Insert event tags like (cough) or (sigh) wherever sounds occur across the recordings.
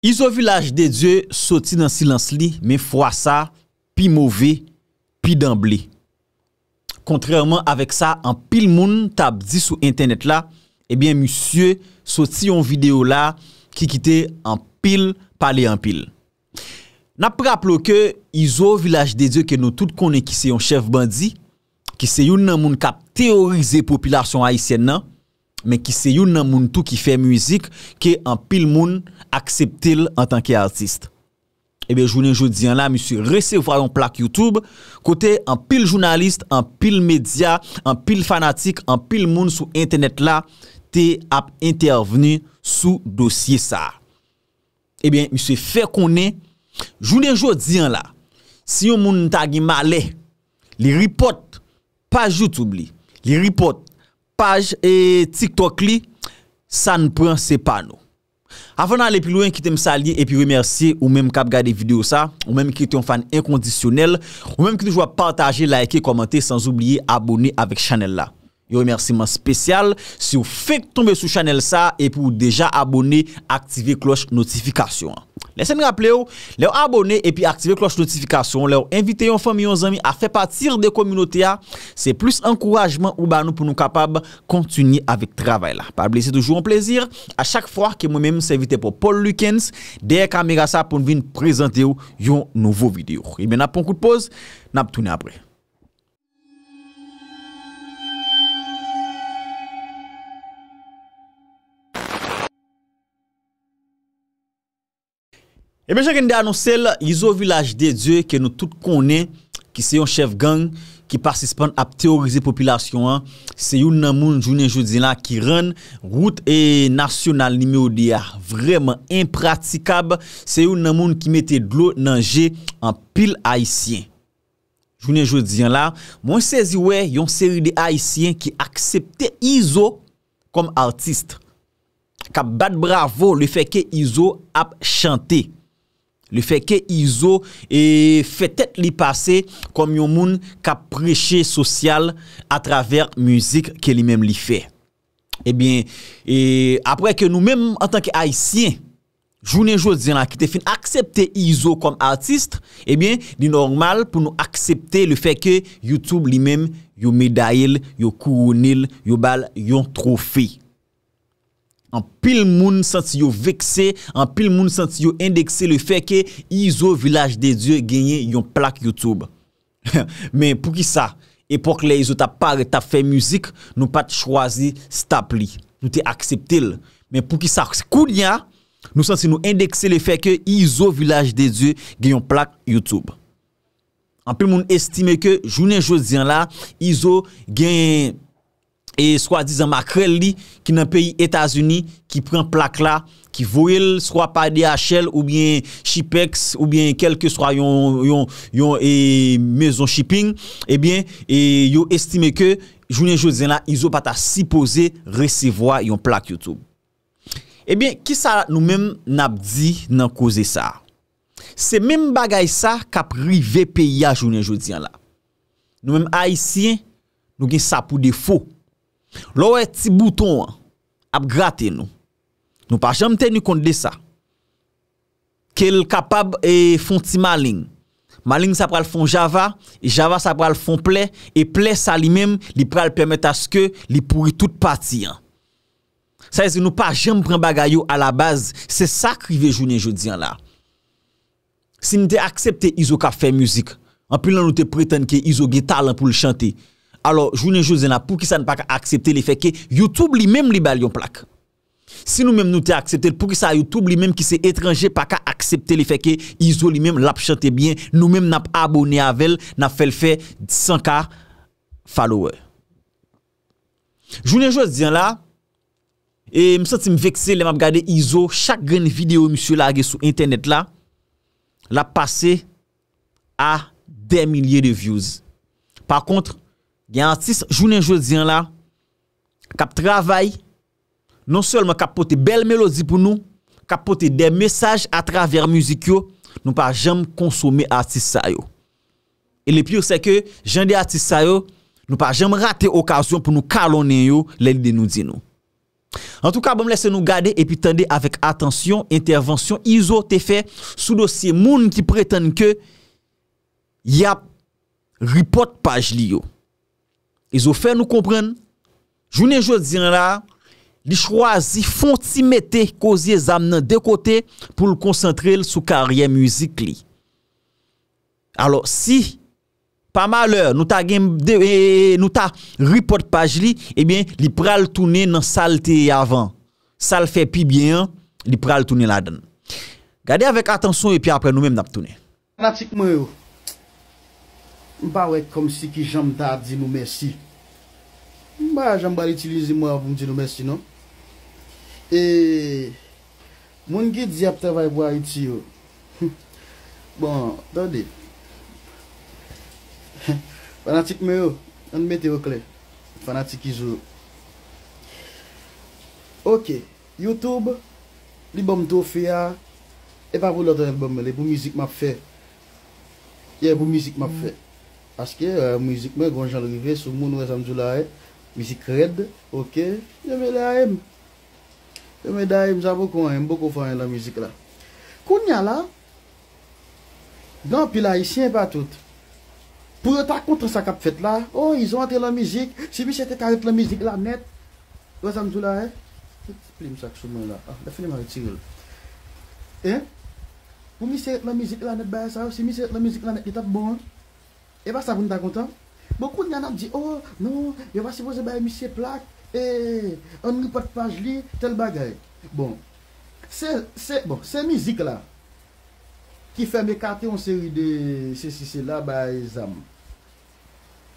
Izo Vilaj de Diyo soti nan silans li, men fwa sa, pi mouve, pi damble. Kontrèrman avèk sa, an pil moun tab di sou internet la, ebyen moussie soti yon video la ki kite an pil pale an pil. Nap praplo ke Izo Vilaj de Diyo ke nou tout konen ki se yon chef bandi, ki se yon nan moun kap teorize populasyon Haitien nan, men ki se yon nan moun tou ki fè mouzik, ke an pil moun akseptil an tanki artist. Ebyen, jounen joudiyan la, mi se resevwa yon plak Youtube, kote an pil jounalist, an pil media, an pil fanatik, an pil moun sou internet la, te ap interveni sou dosye sa. Ebyen, mi se fè konen, jounen joudiyan la, si yon moun nta gima le, li ripot, pa Youtube li, li ripot, Paj e TikTok li, sa nou pren se panou. Afan ale pilouen ki te msalye e pi remersi ou menm kap gade video sa, ou menm ki te yon fan inkondisyonel, ou menm ki te jwa partaje, like e komente sans oubliye abone avek chanel la. Yo remersi man spesyal, si ou fek tombe sou chanel sa, e pi ou deja abone, aktive kloche notifikasyon. Lese mi rappele ou, lè ou abone epi aktive kloche notifikasyon, lè ou invite yon fami, yon zami a fe patir de kominote a, se plus ankourajman ou banou pou nou kapab kontuni avik travay la. Pabli, se toujou an plezir, a chak fwa ki mou mèm se evite pou Paul Lukens, D.K. Megasa pou nou vin prezante ou yon nouvo videyo. Ibe e na ponkout poz, na ptouni apre. E eh bejan gen de anonsel, Izo village de dieu ke nou tout konen ki se yon chef gang ki pasispan ap teorize popilasyon an. Se yon nan moun jounen joudin la ki ren route e nasyonal nime ou diya. Vreman impratikab, se yon nan moun ki mette dlo nan je an pil haisyen. Jounen joudin la, moun sezi we yon seri de haisyen ki aksepte Izo kom artist. Kap bat bravo le feke Izo ap chante. Li feke Izo e fetet li pase kom yon moun kap preche sosyal a traver muzik ke li men eh li fe. Ebyen, apre ke nou men an tanke Aisyen, jounen jounen di zina ki te fin aksepte Izo kom artiste, ebyen, eh di normal pou nou aksepte li feke YouTube li men yon medail, yon kounil, yon bal, yon trofei. An pil moun sansi yo vekse, an pil moun sansi yo endekse le feke Izo Vilaj de Dieu genye yon plak Youtube. Men pou ki sa, epok le Izo ta pa re ta fey muzik, nou pa te chwazi stapli, nou te akseptil. Men pou ki sa, kounya, nou sansi yo endekse le feke Izo Vilaj de Dieu genye yon plak Youtube. An pil moun estime ke jounen jodian la, Izo genye... E swa dizan makrel li ki nan peyi Etasuni ki pren plak la ki voil swa pa DHL ou bien Shipex ou bien kelke swa yon e, mezon shipping. Eh e bien yo estime ke jounen joudien la izo pata sipoze resevoa yon plak yotou. E eh bien ki sa nou men nabdi nan koze sa? Se men bagay sa kap rive peyi a jounen joudien la. Nou men Aisyen nou gen sa pou defo. Lowe ti bouton ap grate nou, nou pa jem te ni konde sa, ke l kapab e fon ti maling. Maling sa pral fon java, e java sa pral fon ple, e ple sa li mem li pral permete aske li pouri tout pati. Sa ezi nou pa jem pren bagayou a la baz, se sakri ve jounen joudian la. Se nite aksepte Izo ka fe müzik, anpil nan nou te priten ke Izo geta lan pou l chante, Alor, jounen jousen la, pou ki sa nou pa ka aksepte li feke, Youtube li menm li balyon plak. Si nou menm nou te aksepte, pou ki sa Youtube li menm ki se etranje, pa ka aksepte li feke, Iso li menm lap chante bien, nou menm nap abone avel, nap fel fe, disen ka follower. Jounen jousen la, e msati m vekse, le map gade Iso, chak gen videyo msye la ge sou internet la, la pase a den milye de views. Par kontre, Y an artist jounen joudyen la, kap travay, non selman kap pote bel melodi pou nou, kap pote de mesaj atraver muzik yo, nou pa jem konsome artist sa yo. E le pyr se ke jende artist sa yo, nou pa jem rate okasyon pou nou kalonen yo lèl de nou di nou. En tout ka, bom lese nou gade epi tende avek atensyon, intervensyon, izo, tefe, sou dosye moun ki preten ke yap ripot paj li yo. I zo fè nou kompren, jounen jòd zin la, li chwazi fonti metè kozi e zam nan dekote pou l koncentrel sou karyè müzik li. Alo, si, pa malè, nou ta report paj li, ebyen, eh li pral toune nan sal te avan. Sal fè pi byen, li pral toune la den. Gade avèk atensyon epi apre nou mèm nap toune. An ap sik mè yo? Mpa wek kom si ki jan mta di nou mersi. Mpa jan mpa itilizi mwa pou mdi nou mersi, non? E, moun gid di ap te vay pou a iti yo. (laughs) Bon, tonde. (laughs) Fanatik me yo, an mete yo kle. Fanatik iz yo. Ok, Youtube, li bom do fe ya. E pa vou loto elbom me le, pou mizik map fe. Ye, pou mizik map fe. Aske euh, mouzik mwen gwan bon, jan rive sou moun wazamzou la e Mouzik red, ok Yo mwen la em Yo mwen da em, zavou kon em, bokou fanyan la mouzik la Koun nyan la Gan pi la, yi sien patout Pou yon ta kontre sa kap fet la Oh, yi zon ate la mouzik Si mi se te karet la mouzik la net Wazamzou la e Pli msak sou moun la ah, E, mou eh? mi se et la mouzik la net Si mi se et la mouzik la net, yi tap bon E ba sa voun ta kontan? Bon, koun ya nan di, oh, ah, nou, yo va se boze baye misye plak, eee, an ripot paj li, tel bagay. Bon, se, se, bon, se mizik la, ki fe me kate yon seri de se si se la baye zam.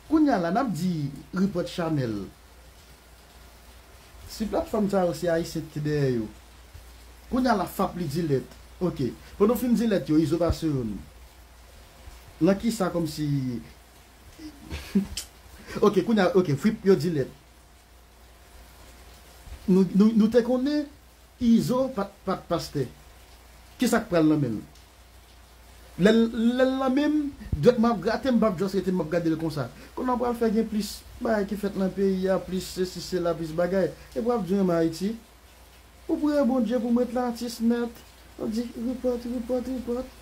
Koun ya la nan di, ripot chanel. Si platfam ta ose a yise tide yo, koun ya la fap li zilet. Ok, pou nou film zilet yo, izovasyon nou. Nan ki sa kom si... Ok, kou na... Ok, flip yo di let. Nou te konen izo patpaste. Ki sa k pral nan men? Len nan men, aten bab jose eten mab gade le konsa. Kon nan bab fè gen plis. Baye ki fèt nan peyi ya plis, se si se la plis bagay. E bab jone ma iti. Ou pwè bon dje pou mwèt lan tis net. Ou di, repote, repote, repote.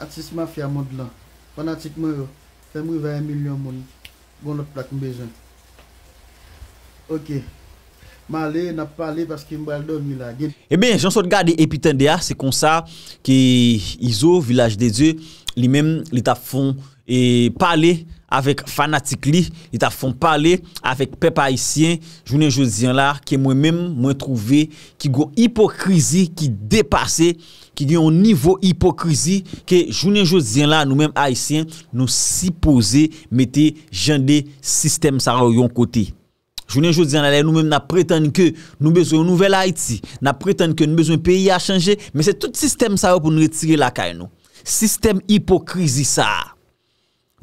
Atis ma fya mond lan, pan atik mwen yo, fè mwen vayen milyon moun, bon lot plak mbejan. Ok, ma le, na pa le, baske mwen al do mi la. Eben, jansot gade Epitendia, se konsa ki Izo, Vilaj de Dieu, li men lita fon, e pa le... avèk fanatik li, li ta fon pale, avèk pep haisyen, jounen joun diyan la, ki mwen mèm mwen trouve, ki gwo hipokrizi, ki depase, ki diyon nivou hipokrizi, ki jounen joun diyan la, nou mèm haisyen, nou sipose, mette jande sistem sa rò yon kote. Jounen joun diyan la, nou mèm na pretende ke nou bezwen nouvel Haiti, na pretende ke nou bezwen peyi a chanje, men se tout sistem sa rò pou nou retire la kay nou. Sistem hipokrizi sa rò.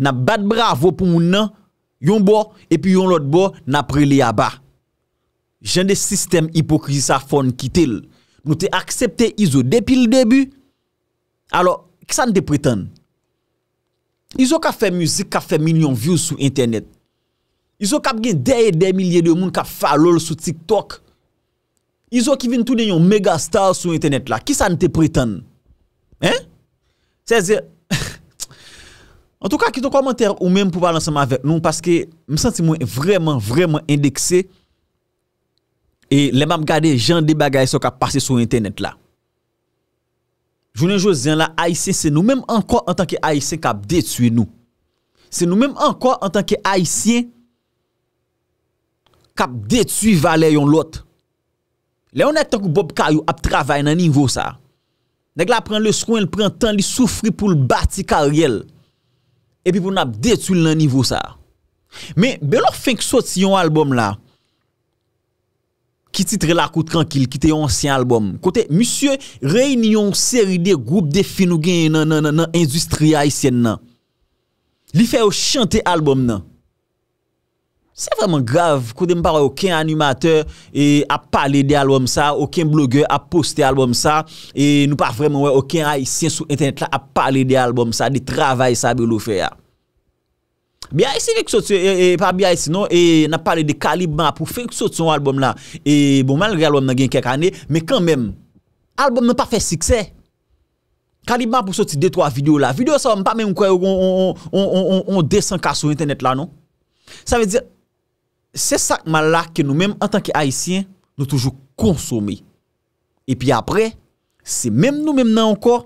na bat bravo pou moun nan, yon bo, epi yon lot bo, na prele ya ba. Jende sistem hipokrisafon ki tel. Nou te aksepte izo depil debu. Alo, ki sa nte pretan? Izo ka fe mouzik, ka fe milyon view sou internet. Izo ka bgen dey e dey milye dey moun ka fa lol sou TikTok. Izo ki vin tou den yon mega star sou internet la, ki sa nte pretan? Eh? Se zi, An tou ka kiton komenter ou menm pou balan seman vek nou Paske mi santi mwen vreman vreman indekse E lemam gade jan de bagay so ka pase sou internet la Jounen jousen la aisyen se nou menm ankon anton ki aisyen ka ap detuye nou Se nou menm ankon anton ki aisyen Ka ap detuye vale yon lot Le yon netan kou Bob Kayou ap travay nan nivou sa Nek la pren le shwen, pren tan li soufri pou l bati karyel Epi voun ap detul nan nivou sa Men belor feng sot yon albom la Ki titre la kout kankil Ki te yon ansyen albom Kote, misye rey ni yon seri de Goup de finou gen nan nan nan nan Industria isyen nan Li fe yo chante albom nan Se vremen grav kou de m pa wè okin animateur a pale de albom sa, okin blogger a poste albom sa, e nou pa vremen wè okin aisyen sou internet la a pale de albom sa, de travay sa be lou fe ya. Bi aisyen vek sou ti, e pa bi aisyen nou, e nan pale de kalibman pou fek sou ti sou albom la, e bon malre albom nan gen kek ane, me kan men, albom nan pa fe sikse. Kalibman pou sou ti de troa video la, video sa wè m pa men m kwe yon desen ka sou internet la nou. Sa ve di, Se sakman la ke nou menm an tanke haisyen nou toujou konsome. E pi apre se menm nou menm nan ankor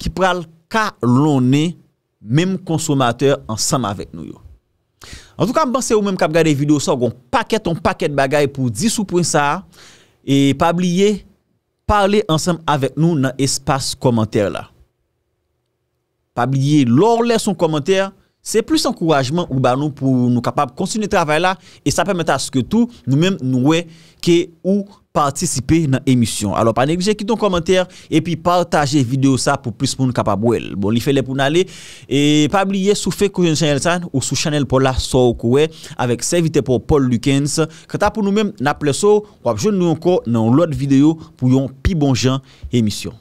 ki pral ka lonen menm konsomater ansam avek nou yo. An tou ka bansè ou menm kap gade video sa ou goun paket on paket bagay pou disupren sa. E pa bliye parle ansam avek nou nan espas komenter la. Pa bliye lor lese son komenter. Se plus ankourajman ou ba nou pou nou kapap kontsine travay la e sa permeta aske tou nou menm nou we ke ou partisipe nan emisyon. Alo pa neglije kiton komenter e pi partaje video sa pou plus moun kapap wel. Bon li fele pou nale e pa bliye sou fe koujen chanel san ou sou chanel pou la sou kouwe avek servite pou Paul Lukens. Kata pou nou menm na ple sou wap joun nou anko nan lout video pou yon pi bonjan emisyon.